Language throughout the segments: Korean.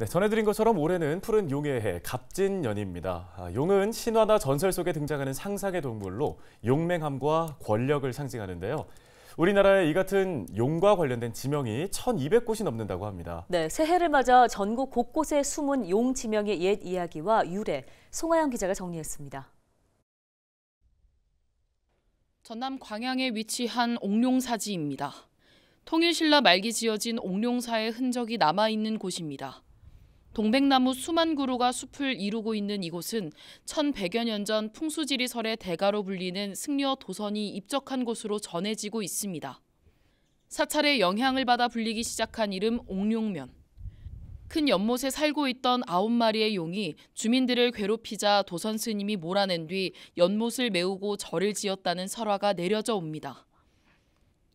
네, 전해드린 것처럼 올해는 푸른 용의 해, 갑진연입니다 아, 용은 신화나 전설 속에 등장하는 상상의 동물로 용맹함과 권력을 상징하는데요. 우리나라에 이 같은 용과 관련된 지명이 1,200곳이 넘는다고 합니다. 네, 새해를 맞아 전국 곳곳에 숨은 용 지명의 옛 이야기와 유래, 송하영 기자가 정리했습니다. 전남 광양에 위치한 옥룡사지입니다. 통일신라 말기 지어진 옥룡사의 흔적이 남아있는 곳입니다. 동백나무 수만 그루가 숲을 이루고 있는 이곳은 1100여 년 전 풍수지리설의 대가로 불리는 승려 도선이 입적한 곳으로 전해지고 있습니다. 사찰의 영향을 받아 불리기 시작한 이름 옥룡면. 큰 연못에 살고 있던 아홉 마리의 용이 주민들을 괴롭히자 도선 스님이 몰아낸 뒤 연못을 메우고 절을 지었다는 설화가 내려져 옵니다.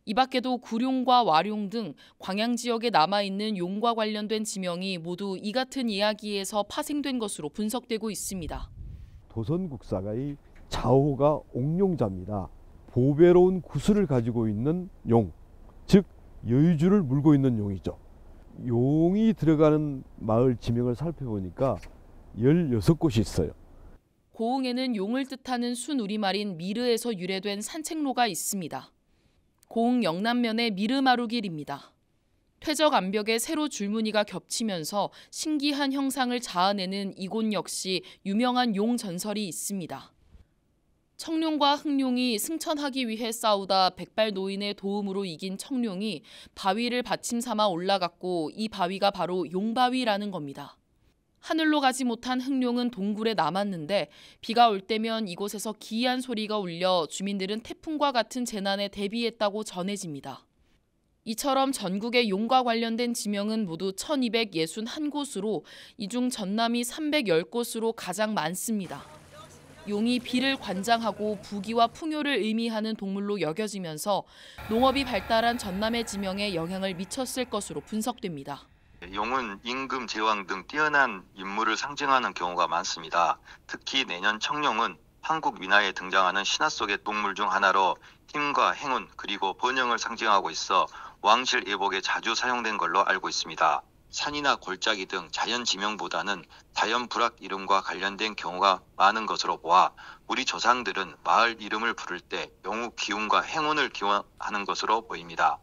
이 밖에도 구룡과 와룡 등 광양 지역에 남아있는 용과 관련된 지명이 모두 이 같은 이야기에서 파생된 것으로 분석되고 있습니다. 도선국사가의 좌우가 옥룡자입니다. 보배로운 구슬을 가지고 있는 용, 즉 여유주를 물고 있는 용이죠. 용이 들어가는 마을 지명을 살펴보니까 16곳이 있어요. 고흥에는 용을 뜻하는 순우리말인 미르에서 유래된 산책로가 있습니다. 고흥 영남면의 미르마루 길입니다. 퇴적 암벽에 세로 줄무늬가 겹치면서 신기한 형상을 자아내는 이곳 역시 유명한 용 전설이 있습니다. 청룡과 흑룡이 승천하기 위해 싸우다 백발 노인의 도움으로 이긴 청룡이 바위를 받침 삼아 올라갔고 이 바위가 바로 용바위라는 겁니다. 하늘로 가지 못한 흑룡은 동굴에 남았는데 비가 올 때면 이곳에서 기이한 소리가 울려 주민들은 태풍과 같은 재난에 대비했다고 전해집니다. 이처럼 전국의 용과 관련된 지명은 모두 1261곳으로 이 중 전남이 310곳으로 가장 많습니다. 용이 비를 관장하고 부기와 풍요를 의미하는 동물로 여겨지면서 농업이 발달한 전남의 지명에 영향을 미쳤을 것으로 분석됩니다. 예, 용은 임금 제왕 등 뛰어난 인물을 상징하는 경우가 많습니다. 특히 내년 청룡은 한국 민화에 등장하는 신화 속의 동물 중 하나로 힘과 행운 그리고 번영을 상징하고 있어 왕실 예복에 자주 사용된 걸로 알고 있습니다. 산이나 골짜기 등 자연 지명보다는 자연 불악 이름과 관련된 경우가 많은 것으로 보아 우리 조상들은 마을 이름을 부를 때 영우 기운과 행운을 기원하는 것으로 보입니다.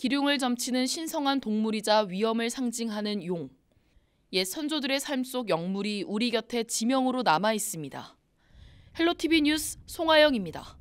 기룡을 점치는 신성한 동물이자 위험을 상징하는 용. 옛 선조들의 삶 속 영물이 우리 곁에 지명으로 남아 있습니다. 헬로티비 뉴스 송하영입니다.